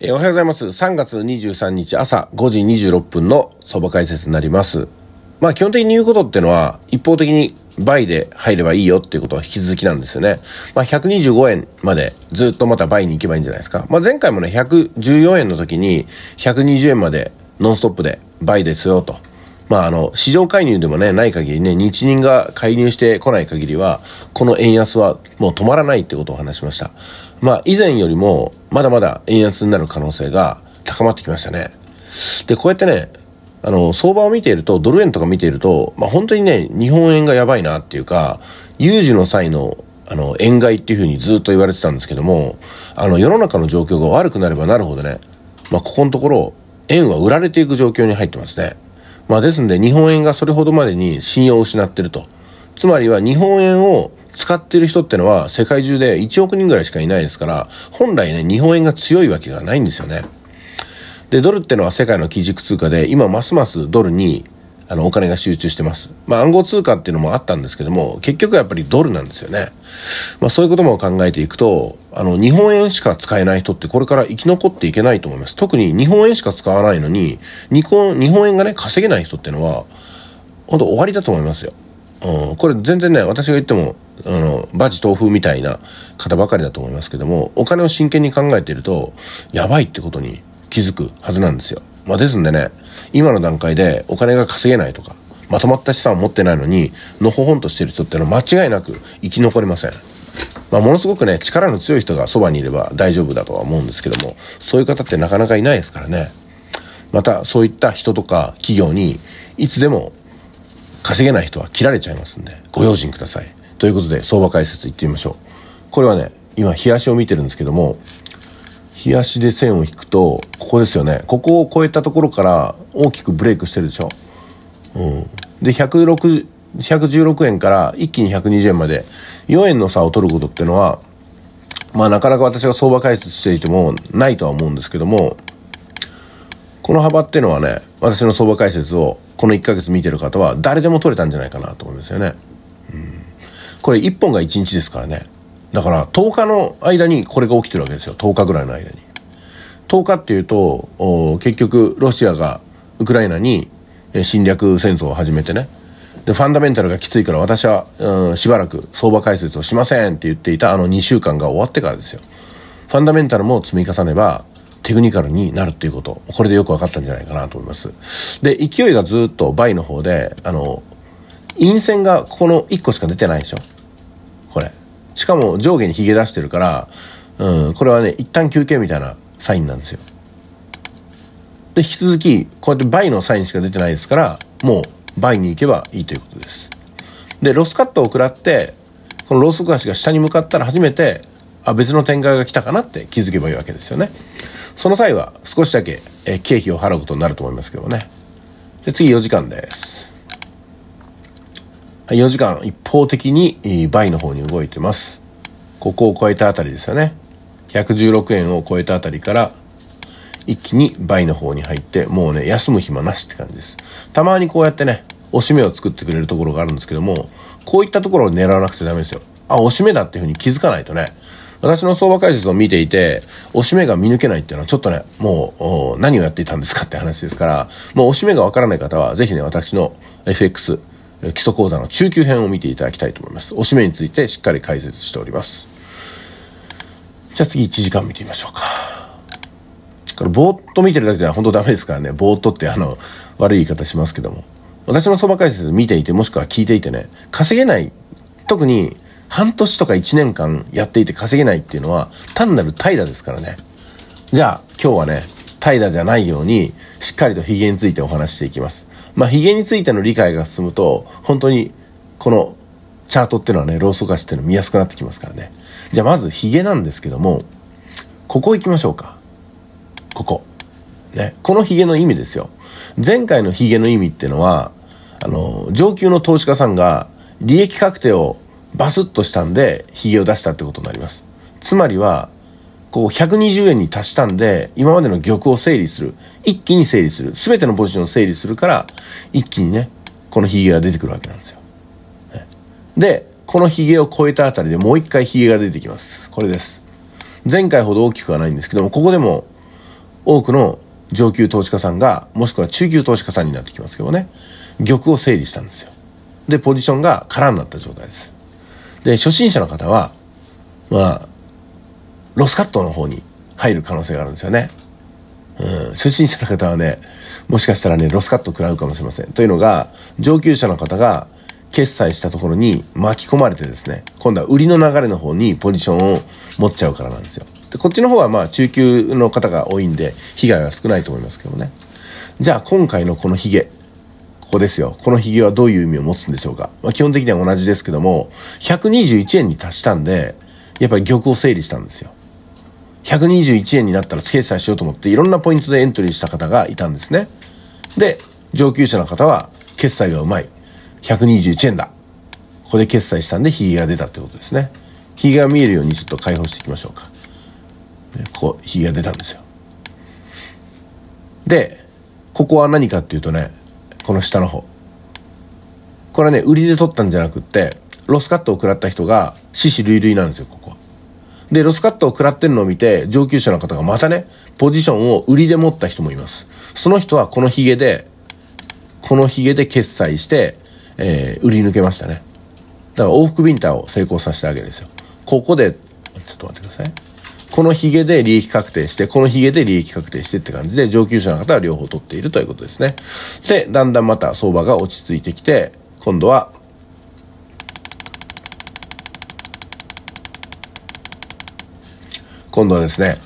えー、おはようございます。3月23日朝5時26分の相場解説になります。まあ基本的に言うことってのは、一方的に倍で入ればいいよっていうことは引き続きなんですよね。まあ、125円までずっとまた倍に行けばいいんじゃないですか。まあ、前回もね、114円の時に120円までノンストップで倍ですよと。まあ、あの、市場介入でもね、ない限りね、日銀が介入してこない限りは、この円安はもう止まらないってことを話しました。まあ、以前よりも、まだまだ円安になる可能性が高まってきましたね。で、こうやってね、あの、相場を見ていると、ドル円とか見ていると、まあ、本当にね、日本円がやばいなっていうか、有事の際の、あの、円買いっていうふうにずっと言われてたんですけども、あの、世の中の状況が悪くなればなるほどね、まあ、ここのところ、円は売られていく状況に入ってますね。まあ、ですんで、日本円がそれほどまでに信用を失ってると。つまりは、日本円を、使ってる人ってのは世界中で1億人ぐらいしかいないですから、本来ね、日本円が強いわけがないんですよね。で、ドルってのは世界の基軸通貨で、今ますますドルにあのお金が集中してます。まあ暗号通貨っていうのもあったんですけども、結局やっぱりドルなんですよね。まあそういうことも考えていくと、あの日本円しか使えない人ってこれから生き残っていけないと思います。特に日本円しか使わないのに、日本日本円がね、稼げない人っていうのは、本当終わりだと思いますよ。うん、これ全然ね、私が言ってもあの、バジ豆腐みたいな方ばかりだと思いますけども、お金を真剣に考えていると、やばいってことに気づくはずなんですよ。まあ、ですんでね、今の段階でお金が稼げないとか、まとまった資産を持ってないのに、のほほんとしてる人ってのは間違いなく生き残れません。まあ、ものすごくね、力の強い人がそばにいれば大丈夫だとは思うんですけども、そういう方ってなかなかいないですからね。また、そういった人とか企業に、いつでも稼げない人は切られちゃいますんで、ご用心ください。ということで、相場解説いってみましょう。これはね、今、冷やしを見てるんですけども、冷やしで線を引くと、ここですよね。ここを超えたところから大きくブレイクしてるでしょ。うん。で、106、116円から一気に120円まで、4円の差を取ることっていうのは、まあなかなか私が相場解説していてもないとは思うんですけども、この幅っていうのはね、私の相場解説をこの1ヶ月見てる方は誰でも取れたんじゃないかなと思うんですよね。これ1本が1日ですからね。だから10日の間にこれが起きてるわけですよ。10日ぐらいの間に。10日っていうと、結局ロシアがウクライナに侵略戦争を始めてね。で、ファンダメンタルがきついから私は、うん、しばらく相場解説をしませんって言っていたあの2週間が終わってからですよ。ファンダメンタルも積み重ねば、テクニカルになるっていうこと。これでよく分かったんじゃないかなと思います。で、勢いがずっと倍の方で、あの、陰線がここの1個しか出てないでしょこれ。しかも上下にヒゲ出してるから、うん、これはね、一旦休憩みたいなサインなんですよ。で、引き続き、こうやって倍のサインしか出てないですから、もう倍に行けばいいということです。で、ロスカットを食らって、このローソク足が下に向かったら初めて、あ、別の展開が来たかなって気づけばいいわけですよね。その際は少しだけ、え経費を払うことになると思いますけどね。で、次4時間です。4時間一方的に倍の方に動いてます。ここを超えたあたりですよね。116円を超えたあたりから一気に倍の方に入って、もうね、休む暇なしって感じです。たまにこうやってね、押し目を作ってくれるところがあるんですけども、こういったところを狙わなくちゃダメですよ。あ、押し目だっていうふうに気づかないとね、私の相場解説を見ていて、押し目が見抜けないっていうのはちょっとね、もう何をやっていたんですかって話ですから、もう押し目がわからない方は、ぜひね、私の FX、基礎講座の中級編を見ていただきたいと思います。おしめについてしっかり解説しております。じゃあ次1時間見てみましょうか。これぼーっと見てるだけじゃ本当ダメですからね。ぼーっとってあの、悪い言い方しますけども。私のそば解説見ていてもしくは聞いていてね、稼げない、特に半年とか1年間やっていて稼げないっていうのは単なる怠惰ですからね。じゃあ今日はね、怠惰じゃないようにしっかりとヒゲについてお話していきます。まあ、ヒゲについての理解が進むと、本当に、この、チャートっていうのはね、ローソク足っていうの見やすくなってきますからね。じゃあ、まずヒゲなんですけども、ここ行きましょうか。ここ。ね。このヒゲの意味ですよ。前回のヒゲの意味っていうのは、あの、上級の投資家さんが、利益確定をバスッとしたんで、ヒゲを出したってことになります。つまりは、こう、120円に達したんで、今までの玉を整理する。一気に整理する。全てのポジションを整理するから、一気にね、このヒゲが出てくるわけなんですよ。で、このヒゲを超えたあたりでもう一回ヒゲが出てきます。これです。前回ほど大きくはないんですけども、ここでも多くの上級投資家さんが、もしくは中級投資家さんになってきますけどね、玉を整理したんですよ。で、ポジションが空になった状態です。で、初心者の方は、まあ、ロスカットの方に入る可能性があるんですよね。うん、初心者の方はね、もしかしたらね、ロスカット食らうかもしれません。というのが、上級者の方が決済したところに巻き込まれてですね、今度は売りの流れの方にポジションを持っちゃうからなんですよ。でこっちの方はまあ中級の方が多いんで、被害は少ないと思いますけどね。じゃあ今回のこのヒゲ、ここですよ。このヒゲはどういう意味を持つんでしょうか。まあ、基本的には同じですけども、121円に達したんで、やっぱり玉を整理したんですよ。121円になったら決済しようと思っていろんなポイントでエントリーした方がいたんですねで上級者の方は決済がうまい121円だここで決済したんでヒゲが出たってことですねヒゲが見えるようにちょっと解放していきましょうかここヒゲが出たんですよでここは何かっていうとねこの下の方これはね売りで取ったんじゃなくってロスカットを食らった人が死死類類なんですよここで、ロスカットを食らってるのを見て、上級者の方がまたね、ポジションを売りで持った人もいます。その人はこのヒゲで、このヒゲで決済して、えー、売り抜けましたね。だから往復ビンタを成功させたわけですよ。ここで、ちょっと待ってください。このヒゲで利益確定して、このヒゲで利益確定してって感じで、上級者の方は両方取っているということですね。で、だんだんまた相場が落ち着いてきて、今度は今度はですね、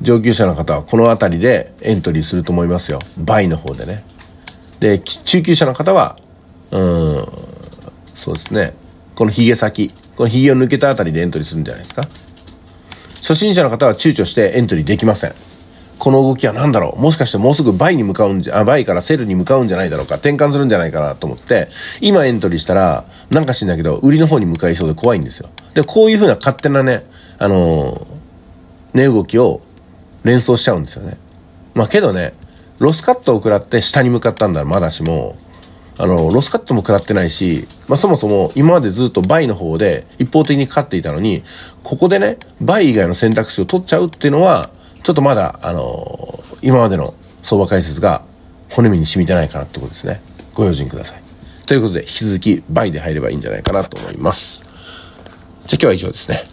上級者の方はこの辺りでエントリーすると思いますよ。倍の方でね。で、中級者の方は、うん、そうですね。この髭先、この髭を抜けた辺りでエントリーするんじゃないですか。初心者の方は躊躇してエントリーできません。この動きは何だろうもしかしてもうすぐ倍に向かうんじゃ、倍からセルに向かうんじゃないだろうか転換するんじゃないかなと思って、今エントリーしたら、なんか知んだけど、売りの方に向かいそうで怖いんですよ。で、こういうふうな勝手なね、あのー値動きを連想しちゃうんですよね。まあけどね、ロスカットを食らって下に向かったんだらまだしも、あの、ロスカットも食らってないし、まあそもそも今までずっとバイの方で一方的にかっていたのに、ここでね、バイ以外の選択肢を取っちゃうっていうのは、ちょっとまだ、あのー、今までの相場解説が骨身に染みてないかなってことですね。ご用心ください。ということで、引き続き倍で入ればいいんじゃないかなと思います。じゃあ今日は以上ですね。